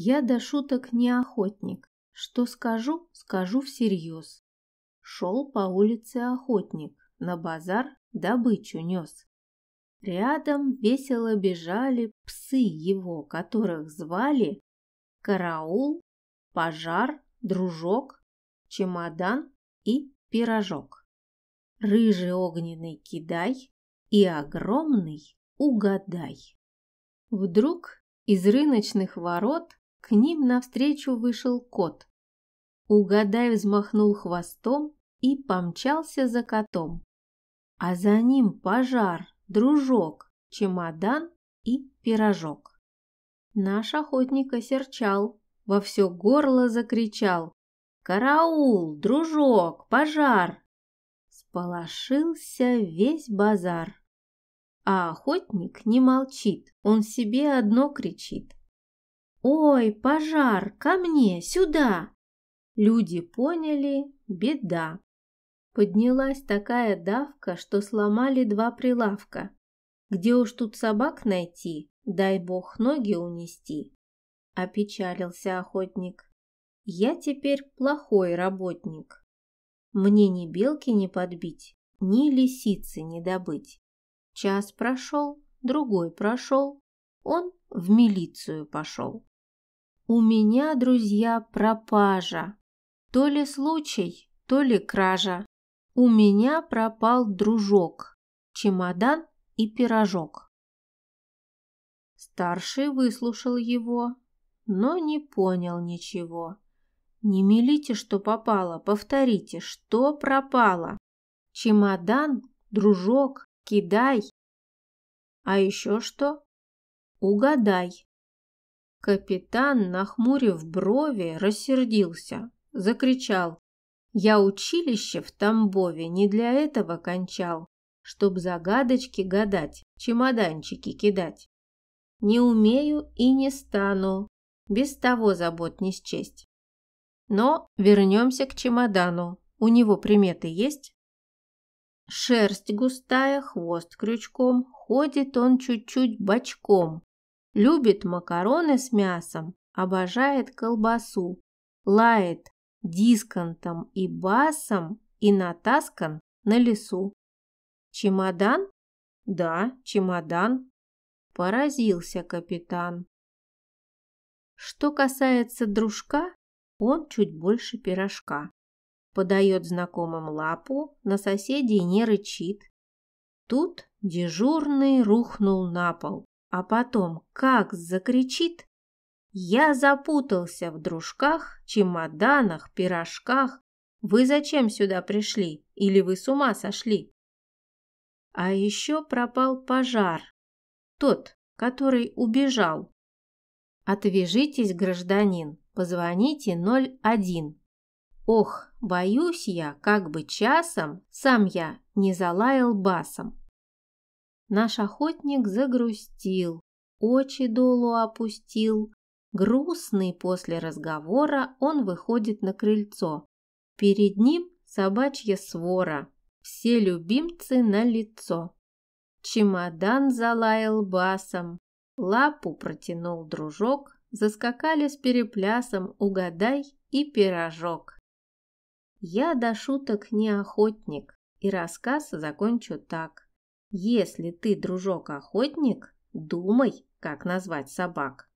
Я до шуток не охотник. Что скажу, скажу всерьез. Шел по улице охотник, на базар добычу нес. Рядом весело бежали псы его, которых звали Караул, Пожар, Дружок, Чемодан и Пирожок. Рыжий огненный кидай и огромный угадай. Вдруг из рыночных ворот к ним навстречу вышел кот. Угадай взмахнул хвостом и помчался за котом. А за ним пожар, дружок, чемодан и пирожок. Наш охотник осерчал, во все горло закричал. «Караул, дружок, пожар!» Сполошился весь базар. А охотник не молчит, он себе одно кричит. Ой, пожар! Ко мне! Сюда!» Люди поняли – беда. Поднялась такая давка, что сломали два прилавка. Где уж тут собак найти, дай бог ноги унести. Опечалился охотник. Я теперь плохой работник. Мне ни белки не подбить, ни лисицы не добыть. Час прошел, другой прошел, он в милицию пошел. У меня, друзья, пропажа. То ли случай, то ли кража. У меня пропал дружок, чемодан и пирожок. Старший выслушал его, но не понял ничего. Не мелите, что попало, повторите, что пропало. Чемодан, дружок, кидай. А еще что? Угадай. Капитан, нахмурив брови, рассердился, закричал. «Я училище в Тамбове не для этого кончал, чтоб загадочки гадать, чемоданчики кидать. Не умею и не стану, без того забот не счесть. Но вернемся к чемодану. У него приметы есть? Шерсть густая, хвост крючком, ходит он чуть-чуть бочком, Любит макароны с мясом, обожает колбасу, лает дисконтом и басом и натаскан на лесу. Чемодан? Да, чемодан. Поразился капитан. Что касается дружка, он чуть больше пирожка. Подает знакомым лапу, на соседей не рычит. Тут дежурный рухнул на пол а потом как закричит. Я запутался в дружках, чемоданах, пирожках. Вы зачем сюда пришли? Или вы с ума сошли? А еще пропал пожар. Тот, который убежал. Отвяжитесь, гражданин, позвоните 01. Ох, боюсь я, как бы часом сам я не залаял басом. Наш охотник загрустил, очи долу опустил. Грустный после разговора он выходит на крыльцо. Перед ним собачья свора, все любимцы на лицо. Чемодан залаял басом, лапу протянул дружок, заскакали с переплясом «Угадай» и «Пирожок». Я до шуток не охотник, и рассказ закончу так. Если ты, дружок-охотник, думай, как назвать собак.